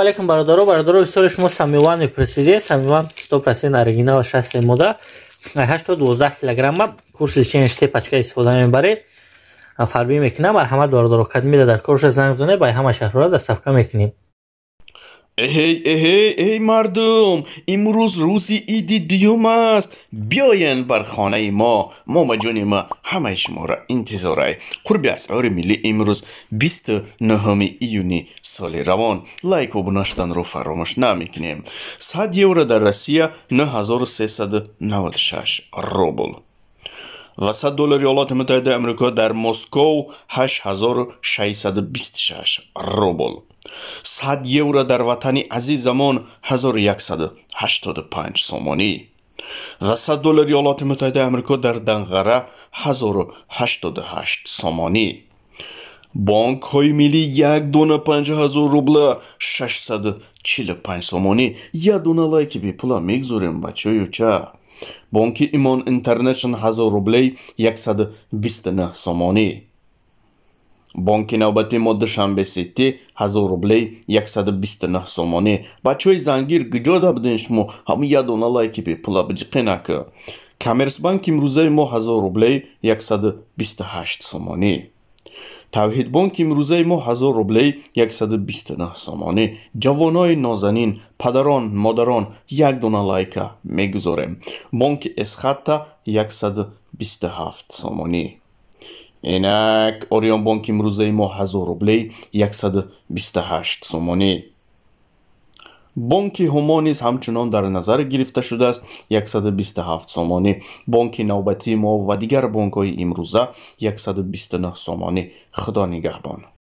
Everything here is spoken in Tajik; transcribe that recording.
алейкум бародаро бародаро бисёри шумо самиван мепурсиди самиван сто процент оригинал шасти мода ҳашто дувоздаҳ килограмма курс лечения се пачка истифода мебаре фарбӣ мекунам марҳамат бародаро кадмида дар курша занг зуне бай ҳама шаҳрора дастсафка мекунем اهی اهی اهی مردم امروز روزی ایدی دیوم است بیاین بر خانه ما ماما جون ما همه شما را انتظار قربی از اسعار ملی امروز 29 ایونی سال روان لایک و بناشتن رو فراموش نمیکنیم 100 یورو در روسیه 9396 روبل و 100 دلار ایالات متحده امریکا در مسکو 8626 روبل صد یورو در وطنی این زمان 1185 سومانی و 100 دلار ایالات متحده آمریکا در دنغره 1088 سومانی بانک های ملی یک دونه پنج هزار روبل 645 سومانی یا دونه لایک بی پولا میگذوریم بچه یو چه بانک ایمان انترنشن هزار روبلی 129 سومانی бонки навбати мо душанбе сити 1000 рубли 129 сомонӣ бачаҳои зангир гиҷо дабудин шумо ҳамӣ я дона лайки бе пула биҷиқинака коммерсбанк имрӯзаи мо 1000 рубли 128 сомонӣ тавҳидбонк имрӯзаи мо 1000 рубли 129 сомонӣ ҷавонои нозанин падарон модарон як дона лайка мегузорем бонки эсхатта 127 сомонӣ инак ориёнбонки имрӯзаи мо ҳазор рублей 128 сомонӣ бонки ҳумо низ ҳамчунон дар назар гирифта шудааст 127 сомонӣ бонки навбатии мо ва дигар бонкҳои имрӯза 129 сомонӣ худо нигаҳбон